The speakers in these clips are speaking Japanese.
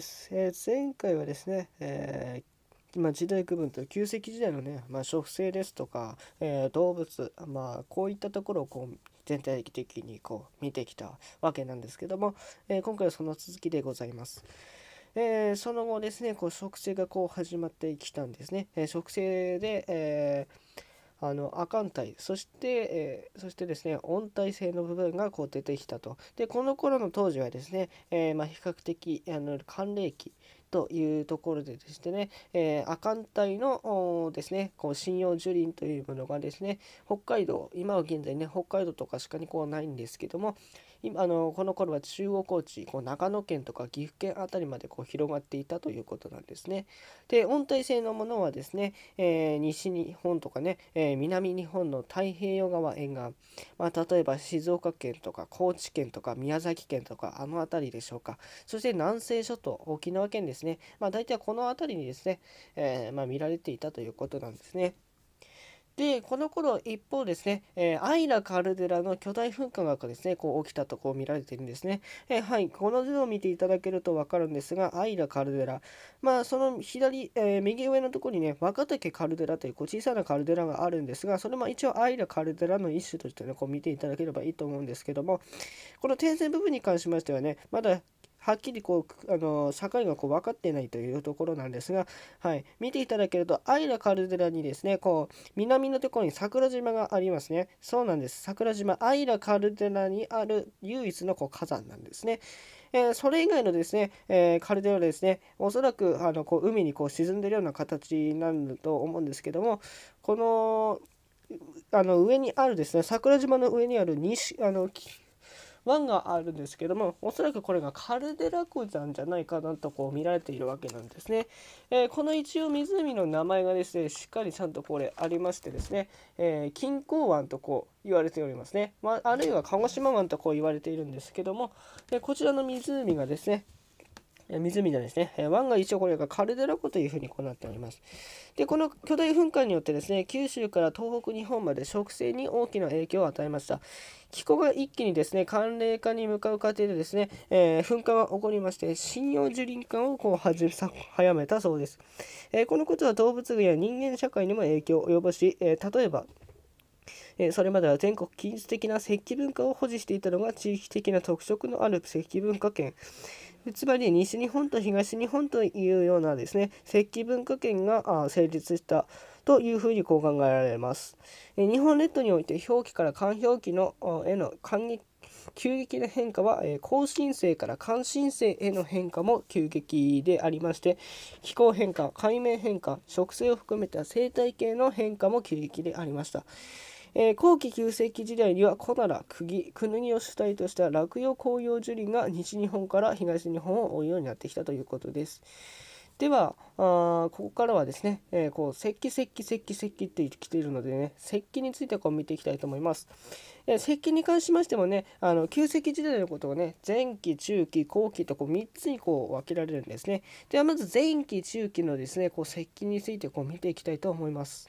です。えー、前回はですね、えー、ま時代区分と旧石時代のね、まあ、植生ですとか、えー、動物、まあ、こういったところをこう全体的にこう見てきたわけなんですけども、え今回はその続きでございます。えその後ですね、こう植生がこう始まってきたんですね。え植生で、えーあの亜寒帯そして、えー、そしてですね温帯性の部分がこう出てきたとでこの頃の当時はですね、えー、まあ、比較的あの寒冷期というところでですね、え亜寒帯のですね、こう針葉樹林というものがですね、北海道、今は現在ね、北海道とかしかにこうないんですけども、今あのこの頃は中央高地こう長野県とか岐阜県辺りまでこう広がっていたということなんですね。で温帯性のものはですね、えー、西日本とかね、えー、南日本の太平洋側沿岸、まあ、例えば静岡県とか高知県とか宮崎県とかあの辺りでしょうかそして南西諸島沖縄県ですね、まあ、大体この辺りにですね、えー、まあ、見られていたということなんですね。でこの頃一方ですね、えー、アイラカルデラの巨大噴火がですねこう起きたとこう見られてるんですね、えー、はいこの図を見ていただけると分かるんですがアイラカルデラまあその左、えー、右上のところにね若竹カルデラというこう小さなカルデラがあるんですがそれも一応アイラカルデラの一種としてねこう見ていただければいいと思うんですけどもこの点線部分に関しましてはねまだはっきりこう、あの境がこう分かってないというところなんですが、はい、見ていただけると、アイラカルデラにですね、こう、南のところに桜島がありますね。そうなんです。桜島、アイラカルデラにある唯一のこう火山なんですね。えー、それ以外のですね、えー、カルデラですね、おそらくあのこう海にこう沈んでるような形になると思うんですけども、この、あの上にあるですね、桜島の上にある西、あの、湾があるんですけどもおそらくこれがカルデラ湖山じゃないかなとこう見られているわけなんですね、えー、この一応湖の名前がですねしっかりちゃんとこれありましてですね、えー、金港湾とこう言われておりますね、まあ、あるいは鹿児島湾とこう言われているんですけどもでこちらの湖がですね湖なんですね。湾が一応これがカルデラ湖というふうにこうなっております。で、この巨大噴火によってですね、九州から東北、日本まで植生に大きな影響を与えました。気候が一気にですね、寒冷化に向かう過程でですね、えー、噴火が起こりまして、針葉樹林化をこう始め早めたそうです、えー、このことは動物群や人間社会にも影響を及ぼし、えー、例えば、えそれまでは全国均一的な石器文化を保持していたのが地域的な特色のある石器文化圏つまり西日本と東日本というようなですね石器文化圏が成立したというふうにこう考えられます。え日本列島において表記から漢表記のへの急激な変化は、え後進から関進性への変化も急激でありまして気候変化海面変化植生を含めた生態系の変化も急激でありました。えー、後期旧石器時代には小奈良釘国木を主体とした落葉紅葉樹林が西日本から東日本を覆うようになってきたということです。ではあここからはですね、えー、こう石器石器石器石器ってきているのでね石器についてこう見ていきたいと思います、えー、石器に関しましてもねあの旧石器時代のことをね前期中期後期とこう3つにこう分けられるんですねではまず前期中期のですねこう石器についてこう見ていきたいと思います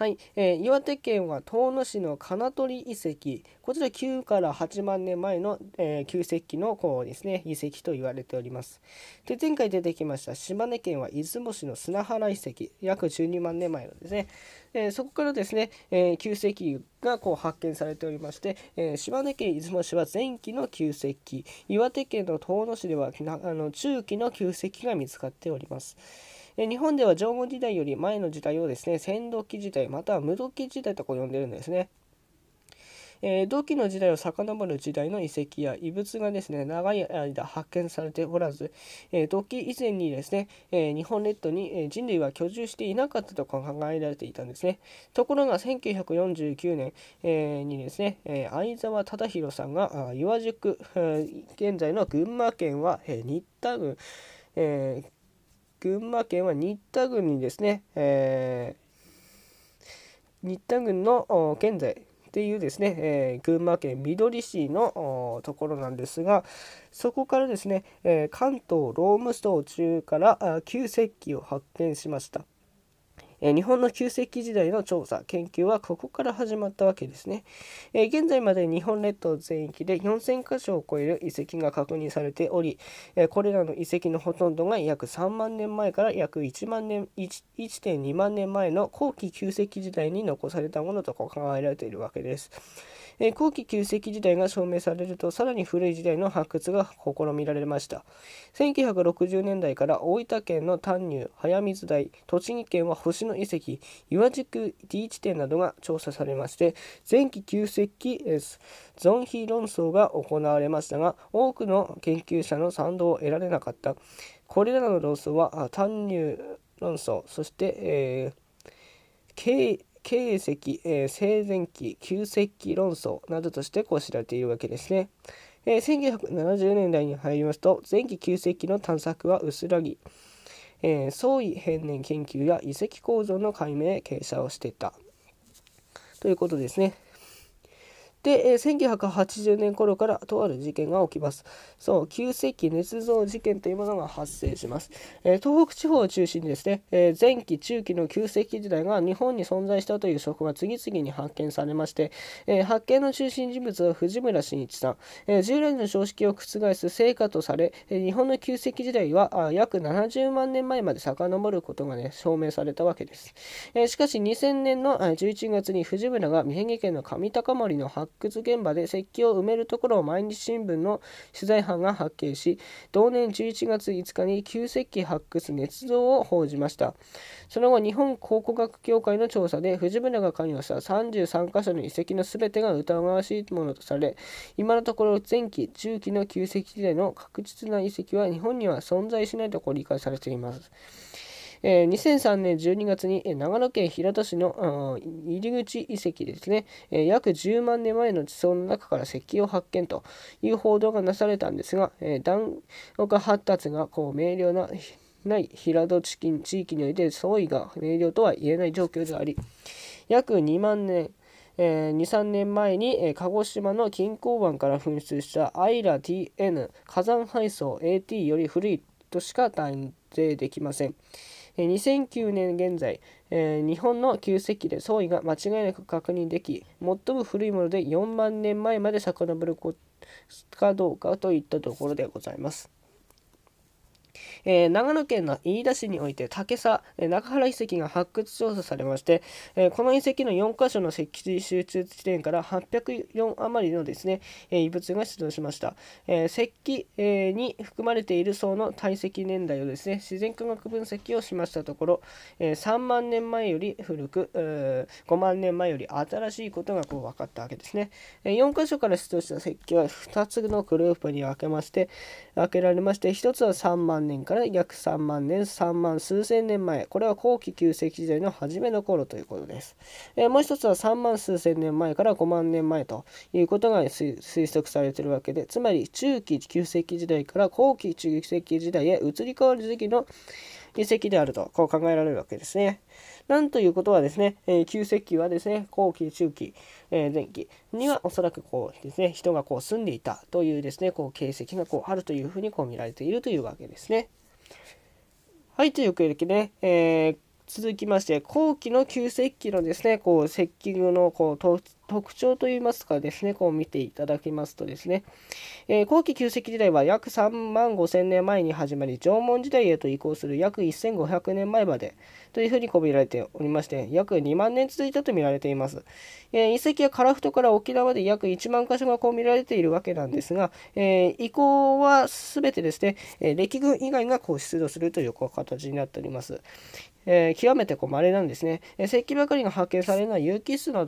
はい、えー、岩手県は遠野市の金取遺跡こちら9から8万年前の、えー、旧石器のこうですね遺跡と言われておりますで前回出てきました島根県は出雲市の砂原遺跡約12万年前のですね、えー、そこからですね、え旧石器がこう発見されておりまして、え島根県出雲市は前期の旧石器岩手県の遠野市ではあの中期の旧石器が見つかっておりますで日本では縄文時代より前の時代をですね戦土器時代または無土器時代とこう呼んでるんですね。えー、土器の時代を遡る時代の遺跡や遺物がですね長い間発見されておらず、えー、土器以前にですね、えー、日本列島に人類は居住していなかったと考えられていたんですねところが1949年、えー、にですね、えー、相沢忠宏さんが岩宿、えー、現在の群馬県は、えー、新田郡、えー群馬県は新田郡にですね、えー、新田郡の現在っていうですね、えー、群馬県みどり市のところなんですがそこからですね、えー、関東ロームスト中からあ旧石器を発見しました。日本の旧石器時代の調査研究はここから始まったわけですね、現在まで日本列島全域で4000箇所を超える遺跡が確認されており、これらの遺跡のほとんどが約3万年前から約1万年1.2万年前の後期旧石器時代に残されたものと考えられているわけですえ後期旧石器時代が証明されるとさらに古い時代の発掘が試みられました1960年代から大分県の丹入早水台栃木県は星野遺跡岩軸 D 地点などが調査されまして前期旧石器ゾンヒ論争が行われましたが多くの研究者の賛同を得られなかったこれらの論争は丹入論争そして、えー、経石、えー、生前期、旧石器論争などとしてこう知られているわけですね。えー、1970年代に入りますと、前期旧石器の探索は薄らぎ、えー、創意変年研究や遺跡構造の解明、傾斜をしていた。ということですね。で、えー、1980年頃からとある事件が起きます。そう、旧石器捏造事件というものが発生します。えー、東北地方を中心にですね、えー、前期中期の旧石器時代が日本に存在したという証拠が次々に発見されまして、え発見の中心人物は藤村慎一さん、え従来の常識を覆す成果とされ、え日本の旧石器時代はあ約70万年前まで遡ることがね、証明されたわけです。えしかし2000年の11月に藤村が宮城県の上高森の発掘現場で石器を埋めるところを毎日新聞の取材班が発見し同年11月5日に旧石器発掘捏造を報じましたその後日本考古学協会の調査で藤村が関与した33か所の遺跡の全てが疑わしいものとされ今のところ前期中期の旧石器時代の確実な遺跡は日本には存在しないとこ理解されていますえー、2003年12月に、長野県平田市の入り口遺跡ですね、え約10万年前の地層の中から石器を発見という報道がなされたんですが、えー、暖発達がこう明瞭なない平戸地域地域において相違が明瞭とは言えない状況であり約2万年えー、23年前に、えー、鹿児島の金鉱湾から噴出したアイラ TN 火山配送 AT より古いとしか断定できません。え2009年現在、えー、日本の旧石器で相違が間違いなく確認でき最も古いもので4万年前まで遡るかどうかといったところでございます。えー、長野県の飯田市において竹佐、えー、中原遺跡が発掘調査されまして、えー、この遺跡の4箇所の石地集中地点から804余りのですね、え物が出土しました、え石器、えに含まれている層の堆積年代をですね自然科学分析をしましたところ、え3万年前より古く、5万年前より新しいことがこう分かったわけですね、え4箇所から出土した石器は2つのグループに分けまして分けられまして1つは3万年から約3万年、3万数千年前、これは後期旧石器時代の初めの頃ということです。えー、もう一つは3万数千年前から5万年前ということが推測されているわけで、つまり中期旧石器時代から後期中石時代へ移り変わる時期の遺跡であるとこう考えられるわけですね。なんということはですね、えー、旧石器はですね、後期、中期、えー、前期にはおそらくこうですね、人がこう住んでいたというですね、こう形跡がこうあるというふうにこう見られているというわけですね。はい、というわけでね、えー、続きまして、後期の旧石器のですね、こう、接近のこう、特徴といいますかですね、こう見ていただきますとですね、えー、後期旧石時代は約3万5000年前に始まり、縄文時代へと移行する約1500年前までというふうにこびられておりまして、約2万年続いたと見られています。えー、遺跡は樺太から沖縄で約1万箇所がこう見られているわけなんですが、えー、移行は全てですね、え歴軍以外がこう出土するという形になっております。え極めてこう稀なんですね。え石器ばかりが発見されるのは有機質な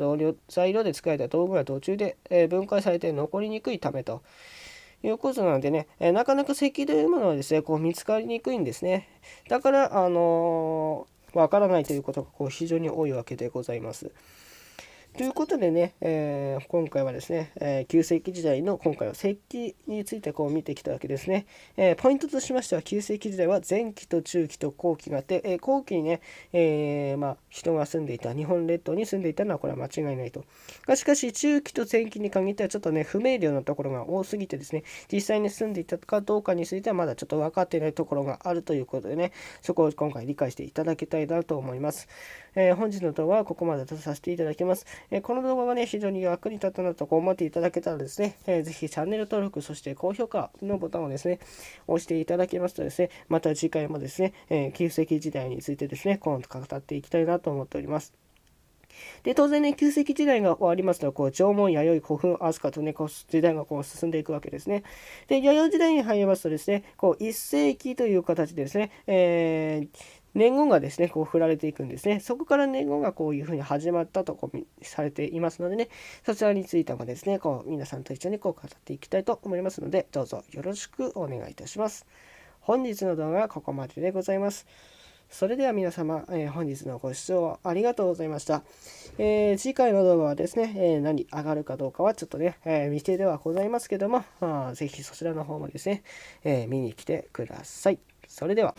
材料でで作られた道具が途中で、え分解されて残りにくいためということなんでね、えなかなか石器というものはですねこう見つかりにくいんですねだからあのわからないということがこう非常に多いわけでございます。ということでね、えー、今回はですね、えー、旧世紀時代の今回は石器についてこう見てきたわけですね。えー、ポイントとしましては、旧世紀時代は前期と中期と後期があって、え後期にね、えまあ、人が住んでいた、日本列島に住んでいたのはこれは間違いないと。がしかし、中期と前期に限ってはちょっとね、不明瞭なところが多すぎてですね、実際に住んでいたかどうかについてはまだちょっと分かっていないところがあるということでね、そこを今回理解していただきたいなと思います。え本日の動画はここまでとさせていただきます。えこの動画がね、非常に役に立ったなと思っていただけたらですね、えぜひチャンネル登録、そして高評価のボタンをですね、押していただけますとですね、また次回もですね、え旧石器時代についてですね、今度語っていきたいなと思っております。で、当然ね、旧石器時代が終わりますと、こう、縄文、弥生、古墳、飛鳥とね、こう、時代がこう進んでいくわけですね。で、弥生時代に入りますとですね、こう、1世紀という形でですね、えー、年号がですねこう振られていくんですねそこから年号がこういうふうに始まったとこうされていますのでねそちらについてもですねこう皆さんと一緒にこう語っていきたいと思いますのでどうぞよろしくお願いいたします本日の動画はここまででございますそれでは皆様、えー、本日のご視聴ありがとうございました。えー、次回の動画はですね、えー、何上がるかどうかはちょっとね、え未定ではございますけども、ぜひそちらの方もですね、え見に来てください。それでは。